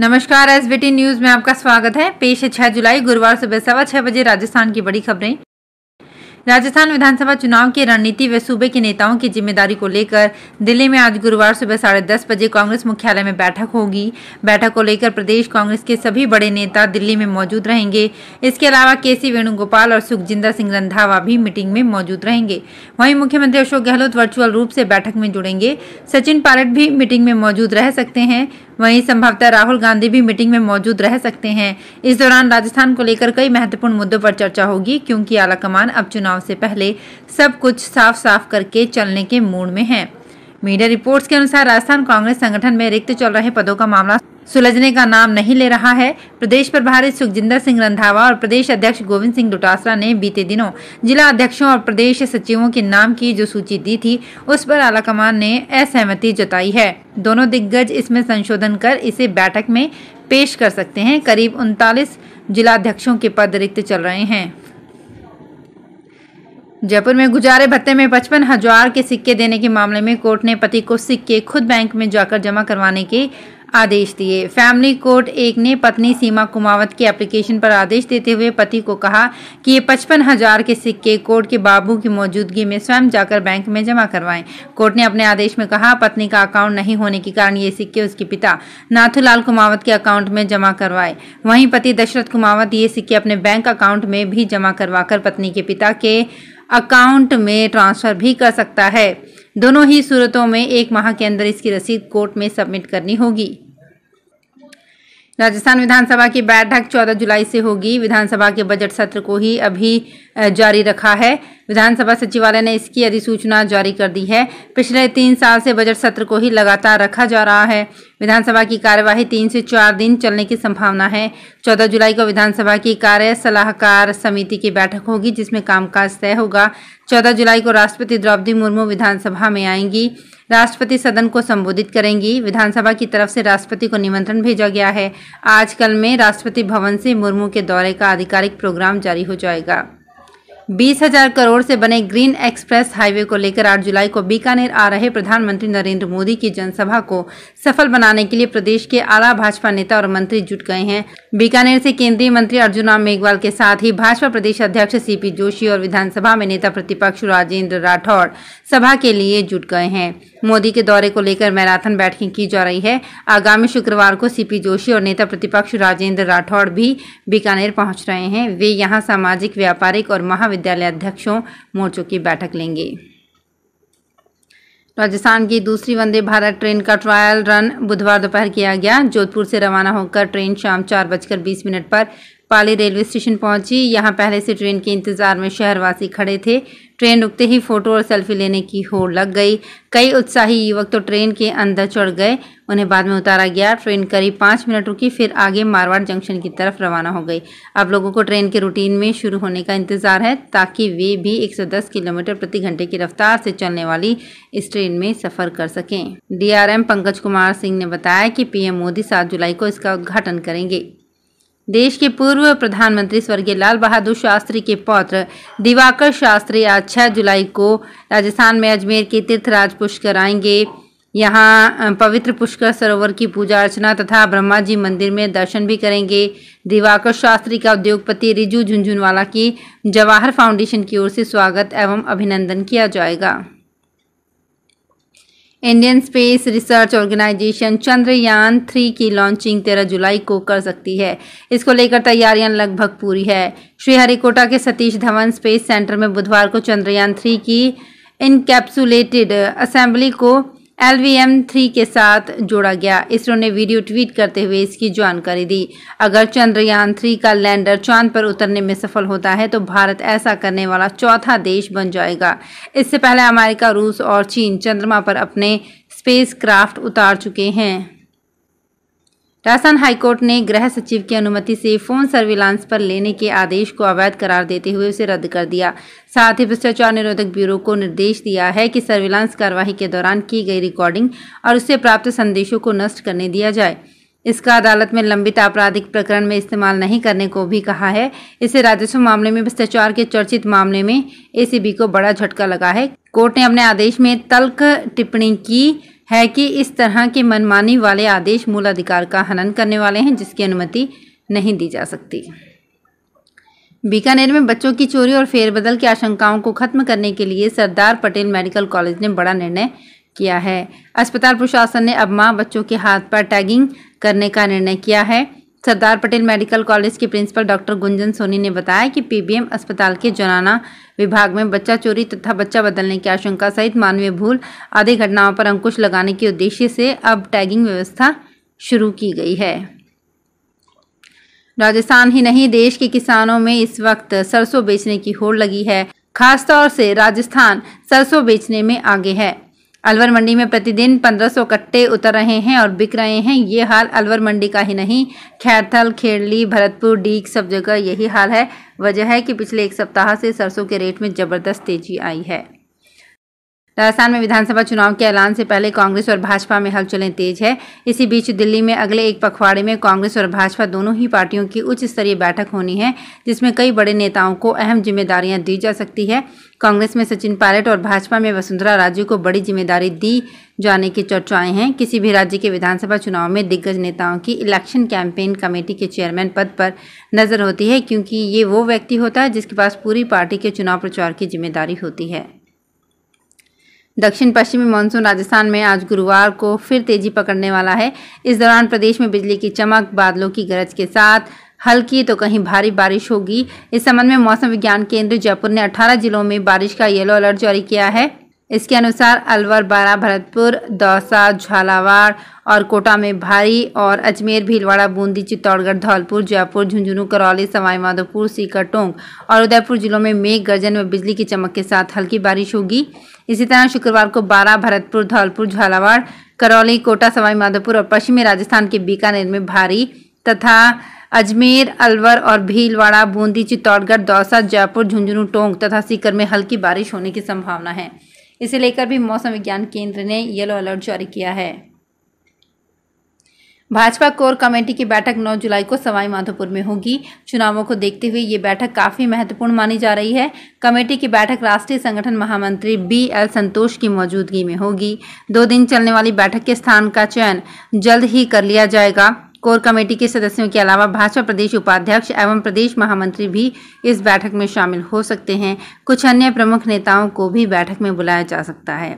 नमस्कार S B news में आपका स्वागत है पेश है छह जुलाई गुरुवार सुबह सवा छह बजे राजस्थान की बड़ी खबरें राजस्थान विधानसभा चुनाव की रणनीति व सूबे के नेताओं की जिम्मेदारी को लेकर दिल्ली में आज गुरुवार सुबह साढ़े दस बजे कांग्रेस मुख्यालय में बैठक होगी बैठक को लेकर प्रदेश कांग्रेस के सभी बड़े नेता दिल्ली में मौजूद रहेंगे इसके अलावा के सी वेणुगोपाल और सुखजिंदर सिंह रंधावा भी मीटिंग में मौजूद रहेंगे वहीं मुख्यमंत्री अशोक गहलोत वर्चुअल रूप से बैठक में जुड़ेंगे सचिन पायलट भी मीटिंग में मौजूद रह सकते हैं वहीं संभवतः राहुल गांधी भी मीटिंग में मौजूद रह सकते हैं इस दौरान राजस्थान को लेकर कई महत्वपूर्ण मुद्दों पर चर्चा होगी क्योंकि आलाकमान अब चुनाव से पहले सब कुछ साफ साफ करके चलने के मूड में है मीडिया रिपोर्ट्स के अनुसार राजस्थान कांग्रेस संगठन में रिक्त चल रहे पदों का मामला सुलझने का नाम नहीं ले रहा है प्रदेश प्रभारी सुखजिंदर सिंह रंधावा और प्रदेश अध्यक्ष गोविंद सिंह डोटासरा ने बीते दिनों जिला अध्यक्षों और प्रदेश सचिवों के नाम की जो सूची दी थी उस पर आलाकमान ने असहमति जताई है दोनों दिग्गज इसमें संशोधन कर इसे बैठक में पेश कर सकते हैं करीब उनतालीस जिलाध्यक्षों के पद रिक्त चल रहे हैं जयपुर में गुजारे भत्ते में पचपन हजार के सिक्के देने के मामले में कोर्ट ने पति को सिक्के खुद बैंक में जाकर जमा करवाने के आदेश दिए फैमिली कोर्ट एक ने पत्नी सीमा कुमावत की एप्लीकेशन पर आदेश देते हुए पति को कहा कि ये पचपन हजार के सिक्के कोर्ट के बाबू की मौजूदगी में स्वयं जाकर बैंक में जमा करवाएं कोर्ट ने अपने आदेश में कहा पत्नी का अकाउंट नहीं होने के कारण ये सिक्के उसके पिता नाथूलाल कुमावत के अकाउंट में जमा करवाए वहीं पति दशरथ कुमावत ये सिक्के अपने बैंक अकाउंट में भी जमा करवाकर पत्नी के पिता के अकाउंट में ट्रांसफ़र भी कर सकता है दोनों ही सूरतों में एक माह के अंदर इसकी रसीद कोर्ट में सबमिट करनी होगी राजस्थान विधानसभा की बैठक 14 जुलाई से होगी विधानसभा के बजट सत्र को ही अभी जारी रखा है विधानसभा सचिवालय ने इसकी अधिसूचना जारी कर दी है पिछले तीन साल से बजट सत्र को ही लगातार रखा जा रहा है विधानसभा की कार्यवाही तीन से चार दिन चलने की संभावना है चौदह जुलाई को विधानसभा की कार्य सलाहकार समिति की बैठक होगी जिसमें कामकाज तय होगा चौदह जुलाई को राष्ट्रपति द्रौपदी मुर्मू विधानसभा में आएंगी राष्ट्रपति सदन को संबोधित करेंगी विधानसभा की तरफ से राष्ट्रपति को निमंत्रण भेजा गया है आजकल में राष्ट्रपति भवन से मुर्मू के दौरे का आधिकारिक प्रोग्राम जारी हो जाएगा बीस हजार करोड़ से बने ग्रीन एक्सप्रेस हाईवे को लेकर 8 जुलाई को बीकानेर आ रहे प्रधानमंत्री नरेंद्र मोदी की जनसभा को सफल बनाने के लिए प्रदेश के आला भाजपा नेता और मंत्री जुट गए हैं बीकानेर से केंद्रीय मंत्री अर्जुन राम मेघवाल के साथ ही भाजपा प्रदेश अध्यक्ष सीपी जोशी और विधानसभा में नेता प्रतिपक्ष राजेंद्र राठौड़ सभा के लिए जुट गए हैं मोदी के दौरे को लेकर मैराथन बैठकें की जा रही है आगामी शुक्रवार को सीपी जोशी और नेता प्रतिपक्ष राजेंद्र राठौड़ भी बीकानेर पहुंच रहे हैं वे यहां सामाजिक व्यापारिक और महाविद्यालय अध्यक्षों मोर्चों की बैठक लेंगे राजस्थान की दूसरी वंदे भारत ट्रेन का ट्रायल रन बुधवार दोपहर किया गया जोधपुर से रवाना होकर ट्रेन शाम चार बजकर बीस मिनट पर पाली रेलवे स्टेशन पहुंची यहाँ पहले से ट्रेन के इंतजार में शहरवासी खड़े थे ट्रेन रुकते ही फोटो और सेल्फी लेने की होड़ लग गई कई उत्साही युवक तो ट्रेन के अंदर चढ़ गए उन्हें बाद में उतारा गया ट्रेन करीब पाँच मिनट रुकी फिर आगे मारवाड़ जंक्शन की तरफ रवाना हो गई अब लोगों को ट्रेन के रूटीन में शुरू होने का इंतजार है ताकि वे भी 110 किलोमीटर प्रति घंटे की रफ्तार से चलने वाली इस ट्रेन में सफर कर सकें डीआरएम पंकज कुमार सिंह ने बताया कि पीएम मोदी सात जुलाई को इसका उद्घाटन करेंगे देश के पूर्व प्रधानमंत्री स्वर्गीय लाल बहादुर शास्त्री के पौत्र दिवाकर शास्त्री आज छः जुलाई को राजस्थान में अजमेर के तीर्थराज पुष्कर आएंगे यहाँ पवित्र पुष्कर सरोवर की पूजा अर्चना तथा ब्रह्मा जी मंदिर में दर्शन भी करेंगे दिवाकर शास्त्री का उद्योगपति रिजू झुंझुनवाला की जवाहर फाउंडेशन की ओर से स्वागत एवं अभिनंदन किया जाएगा Indian space research organisation Chandrayaan three की लॉन्चिंग तेरह जुलाई को कर सकती है इसको लेकर तैयारियां लगभग पूरी है श्रीहरिकोटा के सतीश धवन स्पेस सेंटर में बुधवार को चंद्रयान थ्री की इनकेप्सुलेटेड असेंबली को एल वी एम थ्री के साथ जोड़ा गया इसरो ने वीडियो ट्वीट करते हुए इसकी जानकारी दी अगर चंद्रयान थ्री का लैंडर चांद पर उतरने में सफल होता है तो भारत ऐसा करने वाला चौथा देश बन जाएगा इससे पहले अमेरिका रूस और चीन चंद्रमा पर अपने स्पेसक्राफ्ट उतार चुके हैं राजस्थान हाईकोर्ट ने गृह सचिव की अनुमति से फोन सर्विलांस पर लेने के आदेश को अवैध करार देते हुए उसे रद्द कर दिया साथ ही भ्रष्टाचार निरोधक ब्यूरो को निर्देश दिया है कि सर्विलांस कार्यवाही के दौरान की गई रिकॉर्डिंग और उससे प्राप्त संदेशों को नष्ट करने दिया जाए इसका अदालत में लंबित आपराधिक प्रकरण में इस्तेमाल नहीं करने को भी कहा है इसे राजस्व मामले में भ्रष्टाचार के चर्चित मामले में एसीबी को बड़ा झटका लगा है कोर्ट ने अपने आदेश में तल्क टिप्पणी की है कि इस तरह के मनमानी वाले आदेश मूल अधिकार का हनन करने वाले हैं जिसकी अनुमति नहीं दी जा सकती बीकानेर में बच्चों की चोरी और फेरबदल की आशंकाओं को खत्म करने के लिए सरदार पटेल मेडिकल कॉलेज ने बड़ा निर्णय किया है अस्पताल प्रशासन ने अब माँ बच्चों के हाथ पर टैगिंग करने का निर्णय किया है सरदार पटेल मेडिकल कॉलेज के प्रिंसिपल डॉक्टर गुंजन सोनी ने बताया कि पीबीएम अस्पताल के जनाना विभाग में बच्चा चोरी तथा बच्चा बदलने की आशंका सहित मानवीय भूल आदि घटनाओं पर अंकुश लगाने के उद्देश्य से अब टैगिंग व्यवस्था शुरू की गई है राजस्थान ही नहीं देश के किसानों में इस वक्त सरसों बेचने की होड़ लगी है खासतौर से राजस्थान सरसों बेचने में आगे है अलवर मंडी में प्रतिदिन 1500 कट्टे उतर रहे हैं और बिक रहे हैं ये हाल अलवर मंडी का ही नहीं खैरथल खेड़ली भरतपुर डीग सब जगह यही हाल है वजह है कि पिछले एक सप्ताह से सरसों के रेट में ज़बरदस्त तेजी आई है राजस्थान में विधानसभा चुनाव के ऐलान से पहले कांग्रेस और भाजपा में हलचलें तेज है इसी बीच दिल्ली में अगले एक पखवाड़े में कांग्रेस और भाजपा दोनों ही पार्टियों की उच्च स्तरीय बैठक होनी है जिसमें कई बड़े नेताओं को अहम जिम्मेदारियां दी जा सकती है कांग्रेस में सचिन पायलट और भाजपा में वसुंधरा राजू को बड़ी जिम्मेदारी दी जाने की चर्चाएं हैं किसी भी राज्य के विधानसभा चुनाव में दिग्गज नेताओं की इलेक्शन कैंपेन कमेटी के चेयरमैन पद पर नजर होती है क्योंकि ये वो व्यक्ति होता है जिसके पास पूरी पार्टी के चुनाव प्रचार की जिम्मेदारी होती है दक्षिण पश्चिमी मानसून राजस्थान में आज गुरुवार को फिर तेजी पकड़ने वाला है इस दौरान प्रदेश में बिजली की चमक बादलों की गरज के साथ हल्की तो कहीं भारी बारिश होगी इस संबंध में मौसम विज्ञान केंद्र जयपुर ने 18 जिलों में बारिश का येलो अलर्ट जारी किया है इसके अनुसार अलवर बारा भरतपुर दौसा झालावाड़ और कोटा में भारी और अजमेर भीलवाड़ा बूंदी चित्तौड़गढ़ धौलपुर जयपुर झुंझुनू करौली सवाईमाधोपुर टोंक और उदयपुर जिलों में मेघ गर्जन व बिजली की चमक के साथ हल्की बारिश होगी इसी तरह शुक्रवार को बारा भरतपुर धौलपुर झालावाड़ करौली कोटा सवाईमाधोपुर और पश्चिमी राजस्थान के बीकानेर में भारी तथा अजमेर अलवर और भीलवाड़ा बूंदी चित्तौड़गढ़ दौसा जयपुर झुंझुनू टोंक तथा सीकर में हल्की बारिश होने की संभावना है इसे लेकर भी मौसम विज्ञान केंद्र ने येलो अलर्ट जारी किया है भाजपा कोर कमेटी की बैठक 9 जुलाई को सवाई माधोपुर में होगी चुनावों को देखते हुए ये बैठक काफ़ी महत्वपूर्ण मानी जा रही है कमेटी की बैठक राष्ट्रीय संगठन महामंत्री बी एल संतोष की मौजूदगी में होगी दो दिन चलने वाली बैठक के स्थान का चयन जल्द ही कर लिया जाएगा कोर कमेटी के सदस्यों के अलावा भाजपा प्रदेश उपाध्यक्ष एवं प्रदेश महामंत्री भी इस बैठक में शामिल हो सकते हैं कुछ अन्य प्रमुख नेताओं को भी बैठक में बुलाया जा सकता है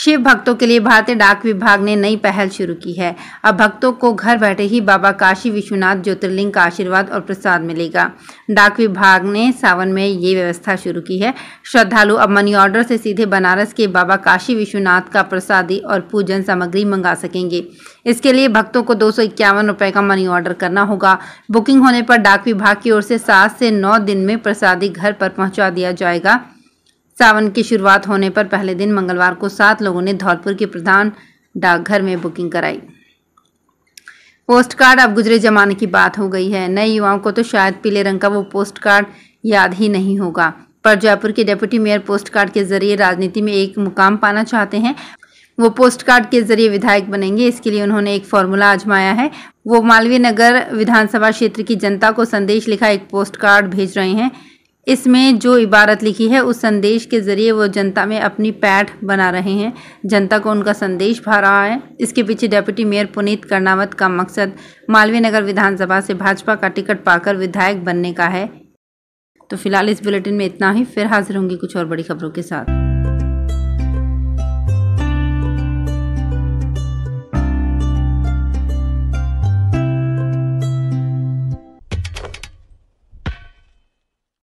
शिव भक्तों के लिए भारतीय डाक विभाग ने नई पहल शुरू की है अब भक्तों को घर बैठे ही बाबा काशी विश्वनाथ ज्योतिर्लिंग का आशीर्वाद और प्रसाद मिलेगा डाक विभाग ने सावन में ये व्यवस्था शुरू की है श्रद्धालु अब मनी ऑर्डर से सीधे बनारस के बाबा काशी विश्वनाथ का प्रसादी और पूजन सामग्री मंगा सकेंगे इसके लिए भक्तों को दो सौ का मनी ऑर्डर करना होगा बुकिंग होने पर डाक विभाग की ओर से सात से नौ दिन में प्रसादी घर पर पहुँचा दिया जाएगा सावन की शुरुआत होने पर पहले दिन मंगलवार को सात लोगों ने धौलपुर के प्रधान डाकघर में बुकिंग कराई पोस्ट कार्ड अब गुजरे जमाने की बात हो गई है नए युवाओं को तो शायद पीले रंग का वो पोस्ट कार्ड याद ही नहीं होगा पर जयपुर के डेप्यूटी मेयर पोस्ट कार्ड के जरिए राजनीति में एक मुकाम पाना चाहते हैं वो पोस्ट कार्ड के जरिए विधायक बनेंगे इसके लिए उन्होंने एक फॉर्मूला आजमाया है वो मालवीय नगर विधानसभा क्षेत्र की जनता को संदेश लिखा एक पोस्ट कार्ड भेज रहे हैं इसमें जो इबारत लिखी है उस संदेश के ज़रिए वो जनता में अपनी पैठ बना रहे हैं जनता को उनका संदेश भा रहा है इसके पीछे डेप्यूटी मेयर पुनीत कर्णावत का मकसद मालवीय नगर विधानसभा से भाजपा का टिकट पाकर विधायक बनने का है तो फिलहाल इस बुलेटिन में इतना ही फिर हाजिर होंगी कुछ और बड़ी खबरों के साथ